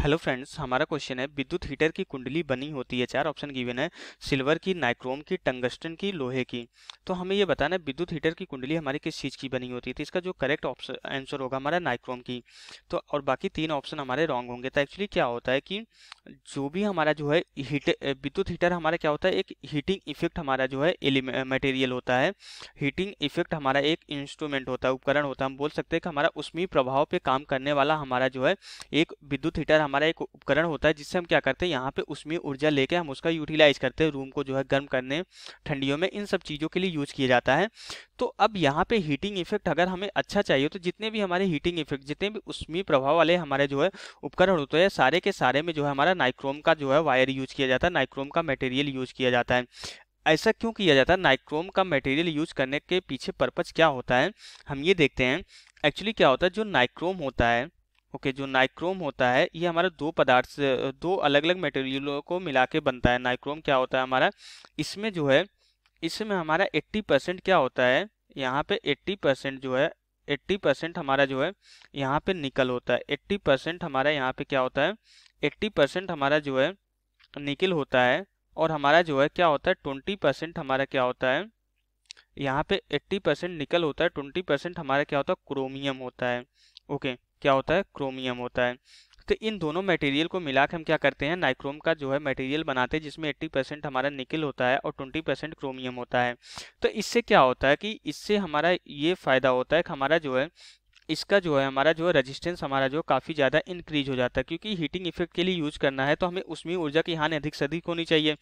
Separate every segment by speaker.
Speaker 1: Hello friends हमारा question है विद्युत हीटर की कुंडली बनी होती है चार ऑप्शन गिवन है सिल्वर की नाइक्रोम की टंगस्टन की लोहे की तो हमें ये बताना है विद्युत हीटर की कुंडली हमारी किस चीज़ की बनी होती है तो इसका जो करेक्ट ऑप्शन आंसर होगा हमारा नाइक्रोम की तो और बाकी तीन ऑप्शन हमारे रॉन्ग होंगे तो एक्चुअली क्या होता है कि जो भी हमारा जो है हीट विद्युत हीटर हमारा क्या होता है एक हीटिंग इफेक्ट हमारा जो है मटेरियल होता है हीटिंग इफेक्ट हमारा एक इंस्ट्रूमेंट होता है उपकरण होता है हम बोल सकते हैं कि हमारा उसमें प्रभाव पर काम करने वाला हमारा जो है एक विद्युत हीटर हमारा एक उपकरण होता है जिससे हम क्या करते हैं यहाँ पे उसमें ऊर्जा लेके हम उसका यूटिलाइज करते हैं रूम को जो है गर्म करने ठंडियों में इन सब चीज़ों के लिए यूज किया जाता है तो अब यहाँ पे हीटिंग इफेक्ट अगर हमें अच्छा चाहिए तो जितने भी हमारे हीटिंग इफेक्ट जितने भी उसमें प्रभाव वाले हमारे जो है उपकरण होते हैं सारे के सारे में जो है हमारा नाइक्रोम का जो है वायर यूज किया जाता है नाइक्रोम का मटेरियल यूज किया जाता है ऐसा क्यों किया जाता है नाइक्रोम का मटेरियल यूज करने के पीछे पर्पज क्या होता है हम ये देखते हैं एक्चुअली क्या होता है जो नाइक्रोम होता है ओके जो नाइक्रोम होता है ये हमारा दो पदार्थ दो अलग अलग मटेरियलों को मिला के बनता है नाइक्रोम क्या होता है हमारा इसमें जो है इसमें हमारा 80 परसेंट क्या होता है यहाँ पे 80 परसेंट जो है 80 परसेंट हमारा जो है यहाँ पे निकल होता है 80 परसेंट हमारा यहाँ पे क्या होता है 80 परसेंट हमारा जो है निकल होता है और हमारा जो है क्या होता है ट्वेंटी परसेंट हमारा क्या होता है यहाँ पे एट्टी परसेंट निकल होता है ट्वेंटी परसेंट हमारा क्या होता है क्रोमियम होता है ओके okay. क्या होता है क्रोमियम होता है तो इन दोनों मटेरियल को मिला हम क्या करते हैं नाइक्रोम का जो है मटेरियल बनाते हैं जिसमें 80 परसेंट हमारा निकल होता है और 20 परसेंट क्रोमियम होता है तो इससे क्या होता है कि इससे हमारा ये फ़ायदा होता है कि हमारा जो है इसका जो है हमारा जो है रजिस्टेंस हमारा जो काफ़ी ज़्यादा इंक्रीज हो जाता है क्योंकि हीटिंग इफेक्ट के लिए यूज करना है तो हमें उसमें ऊर्जा की हानि अधिक से अधिक होनी चाहिए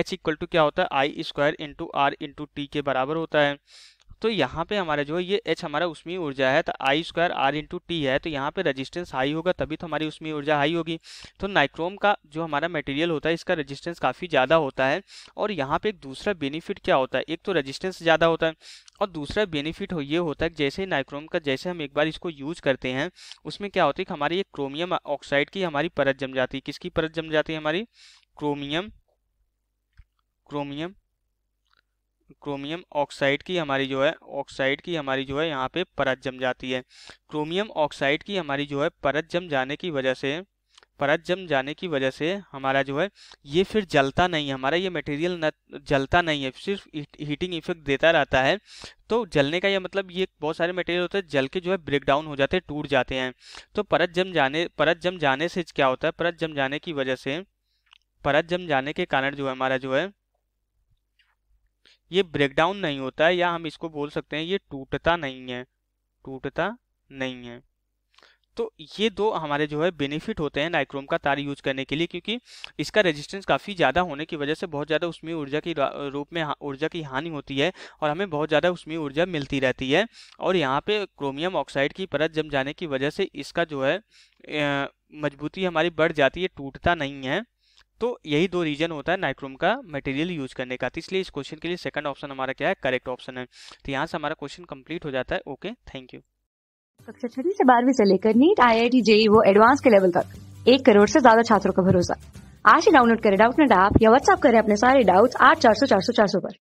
Speaker 1: एच इक्वल टू क्या होता है I square into R into T के बराबर होता है तो यहाँ पे हमारा जो ये एच हमारा उसमें ऊर्जा है तो I square R into T है तो यहाँ पे रजिस्टेंस हाई होगा तभी तो हमारी उसमें ऊर्जा हाई होगी तो नाइक्रोम का जो हमारा मटेरियल होता है इसका रजिस्टेंस काफ़ी ज़्यादा होता है और यहाँ पे एक दूसरा बेनिफिट क्या होता है एक तो रजिस्टेंस ज़्यादा होता है और दूसरा बेनिफिट हो ये होता है जैसे ही नाइक्रोम का जैसे हम एक बार इसको यूज करते हैं उसमें क्या होता है कि हमारी एक क्रोमियम ऑक्साइड की हमारी परत जम जाती है किसकी परत जम जाती है हमारी क्रोमियम क्रोमियम क्रोमियम ऑक्साइड की हमारी जो है ऑक्साइड की हमारी जो है यहाँ पे परत जम जाती है क्रोमियम ऑक्साइड की हमारी जो है परत जम जाने की वजह से परत जम जाने की वजह से हमारा जो है ये फिर जलता नहीं है हमारा ये मटेरियल न जलता नहीं है सिर्फ हीटिंग इफेक्ट देता रहता है तो जलने का ये मतलब ये बहुत सारे मटेरियल होते हैं जल के जो है ब्रेक डाउन हो जाते हैं टूट जाते हैं तो परत जम जाने परत जम जाने से क्या होता है परत जम जाने की वजह से परत जम जाने के कारण जो है हमारा जो है ये ब्रेकडाउन नहीं होता है या हम इसको बोल सकते हैं ये टूटता नहीं है टूटता नहीं है तो ये दो हमारे जो है बेनिफिट होते हैं नाइक्रोम का तार यूज करने के लिए क्योंकि इसका रेजिस्टेंस काफ़ी ज़्यादा होने की वजह से बहुत ज़्यादा उसमें ऊर्जा की रूप में ऊर्जा की हानि होती है और हमें बहुत ज़्यादा उसमें ऊर्जा मिलती रहती है और यहाँ पे क्रोमियम ऑक्साइड की परत जम जाने की वजह से इसका जो है मजबूती हमारी बढ़ जाती है टूटता नहीं है तो यही दो रीजन होता है नाइट्रोम का मटेरियल यूज करने का तो इसलिए इस क्वेश्चन के लिए सेकंड ऑप्शन हमारा क्या है करेक्ट ऑप्शन है तो यहाँ से हमारा क्वेश्चन कंप्लीट हो जाता है ओके थैंक यू
Speaker 2: कक्षा छठी से बारहवीं से लेकर NEET I I T JEE वो एडवांस के लेवल तक एक करोड़ से ज्यादा छात्रों का भरोसा आज ही डाउनलोड करें डाउट नेट ऐप या व्हाट्सअप करें अपने सारे डाउट्स आठ चार सौ चार सौ चार सौ पर